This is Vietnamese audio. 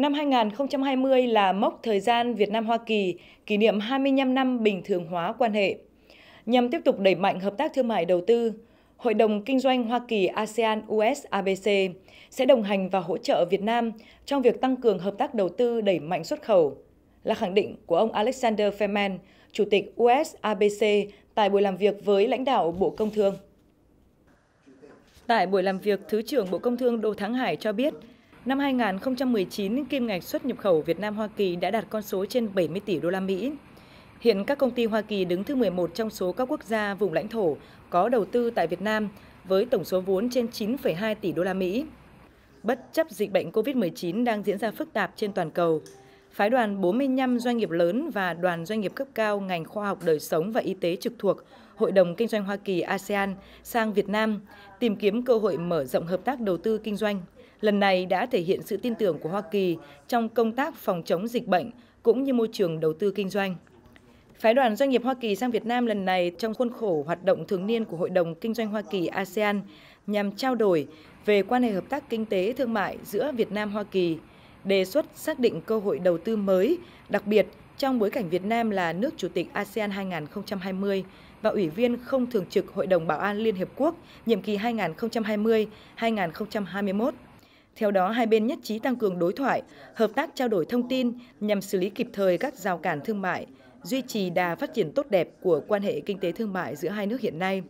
Năm 2020 là mốc thời gian Việt Nam-Hoa Kỳ kỷ niệm 25 năm bình thường hóa quan hệ. Nhằm tiếp tục đẩy mạnh hợp tác thương mại đầu tư, Hội đồng Kinh doanh Hoa Kỳ ASEAN US ABC sẽ đồng hành và hỗ trợ Việt Nam trong việc tăng cường hợp tác đầu tư đẩy mạnh xuất khẩu, là khẳng định của ông Alexander Feldman, Chủ tịch US ABC tại buổi làm việc với lãnh đạo Bộ Công Thương. Tại buổi làm việc, Thứ trưởng Bộ Công Thương Đỗ Thắng Hải cho biết, Năm 2019, kim ngạch xuất nhập khẩu Việt Nam Hoa Kỳ đã đạt con số trên 70 tỷ đô la Mỹ. Hiện các công ty Hoa Kỳ đứng thứ 11 trong số các quốc gia vùng lãnh thổ có đầu tư tại Việt Nam với tổng số vốn trên 9,2 tỷ đô la Mỹ. Bất chấp dịch bệnh COVID-19 đang diễn ra phức tạp trên toàn cầu, phái đoàn 45 doanh nghiệp lớn và đoàn doanh nghiệp cấp cao ngành khoa học đời sống và y tế trực thuộc Hội đồng Kinh doanh Hoa Kỳ ASEAN sang Việt Nam tìm kiếm cơ hội mở rộng hợp tác đầu tư kinh doanh lần này đã thể hiện sự tin tưởng của Hoa Kỳ trong công tác phòng chống dịch bệnh cũng như môi trường đầu tư kinh doanh. Phái đoàn doanh nghiệp Hoa Kỳ sang Việt Nam lần này trong khuôn khổ hoạt động thường niên của Hội đồng Kinh doanh Hoa Kỳ ASEAN nhằm trao đổi về quan hệ hợp tác kinh tế thương mại giữa Việt Nam Hoa Kỳ, đề xuất xác định cơ hội đầu tư mới, đặc biệt trong bối cảnh Việt Nam là nước chủ tịch ASEAN 2020 và ủy viên không thường trực Hội đồng Bảo an Liên hiệp quốc nhiệm kỳ 2020-2021. Theo đó, hai bên nhất trí tăng cường đối thoại, hợp tác trao đổi thông tin nhằm xử lý kịp thời các rào cản thương mại, duy trì đà phát triển tốt đẹp của quan hệ kinh tế thương mại giữa hai nước hiện nay.